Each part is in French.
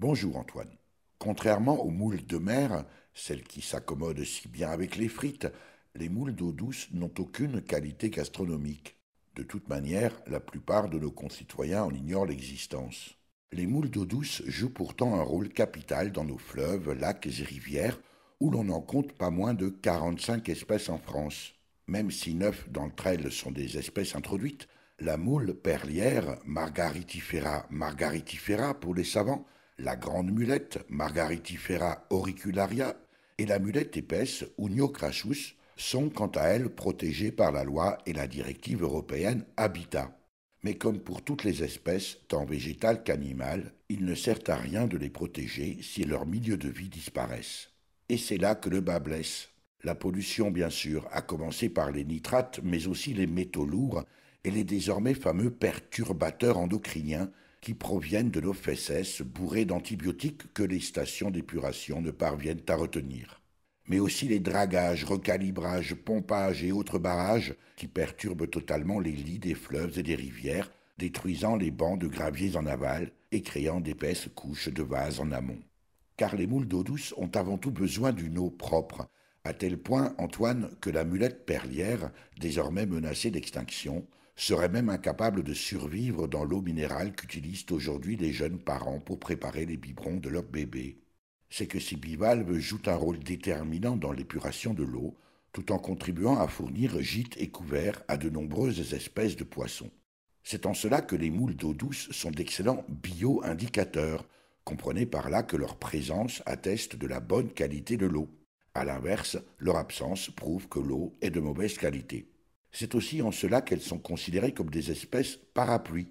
Bonjour Antoine. Contrairement aux moules de mer, celles qui s'accommodent si bien avec les frites, les moules d'eau douce n'ont aucune qualité gastronomique. De toute manière, la plupart de nos concitoyens en ignorent l'existence. Les moules d'eau douce jouent pourtant un rôle capital dans nos fleuves, lacs et rivières, où l'on en compte pas moins de 45 espèces en France. Même si neuf d'entre elles sont des espèces introduites, la moule perlière, Margaritifera margaritifera pour les savants, la grande mulette, Margaritifera auricularia, et la mulette épaisse, Unio crassus, sont quant à elles protégées par la loi et la directive européenne Habitat. Mais comme pour toutes les espèces, tant végétales qu'animales, il ne sert à rien de les protéger si leur milieu de vie disparaissent. Et c'est là que le bas blesse. La pollution, bien sûr, a commencé par les nitrates, mais aussi les métaux lourds et les désormais fameux perturbateurs endocriniens qui proviennent de nos fesses bourrées d'antibiotiques que les stations d'épuration ne parviennent à retenir. Mais aussi les dragages, recalibrages, pompages et autres barrages qui perturbent totalement les lits des fleuves et des rivières, détruisant les bancs de graviers en aval et créant d'épaisses couches de vases en amont. Car les moules d'eau douce ont avant tout besoin d'une eau propre, à tel point, Antoine, que la mulette perlière, désormais menacée d'extinction, serait même incapable de survivre dans l'eau minérale qu'utilisent aujourd'hui les jeunes parents pour préparer les biberons de leurs bébés. C'est que ces bivalves jouent un rôle déterminant dans l'épuration de l'eau, tout en contribuant à fournir gîtes et couverts à de nombreuses espèces de poissons. C'est en cela que les moules d'eau douce sont d'excellents bio-indicateurs, comprenez par là que leur présence atteste de la bonne qualité de l'eau. A l'inverse, leur absence prouve que l'eau est de mauvaise qualité. C'est aussi en cela qu'elles sont considérées comme des espèces parapluies.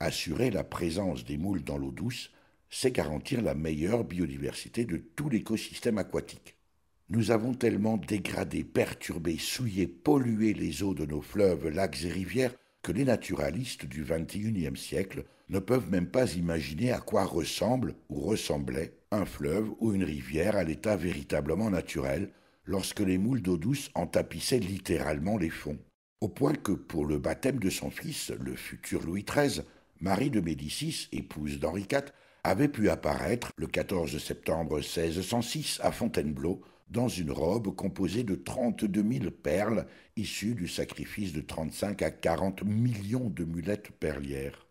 Assurer la présence des moules dans l'eau douce, c'est garantir la meilleure biodiversité de tout l'écosystème aquatique. Nous avons tellement dégradé, perturbé, souillé, pollué les eaux de nos fleuves, lacs et rivières que les naturalistes du XXIe siècle ne peuvent même pas imaginer à quoi ressemble ou ressemblait un fleuve ou une rivière à l'état véritablement naturel lorsque les moules d'eau douce en tapissaient littéralement les fonds au point que pour le baptême de son fils, le futur Louis XIII, Marie de Médicis, épouse d'Henri IV, avait pu apparaître le 14 septembre 1606 à Fontainebleau dans une robe composée de 32 000 perles issues du sacrifice de 35 à 40 millions de mulettes perlières.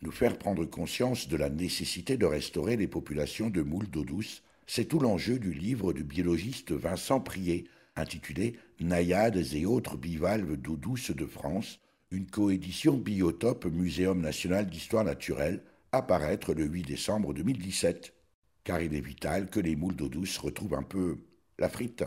Nous faire prendre conscience de la nécessité de restaurer les populations de moules d'eau douce, c'est tout l'enjeu du livre du biologiste Vincent Prier, intitulé Naïades et autres bivalves d'eau douce de France, une coédition Biotope Muséum national d'histoire naturelle, à paraître le 8 décembre 2017. Car il est vital que les moules d'eau douce retrouvent un peu la frite.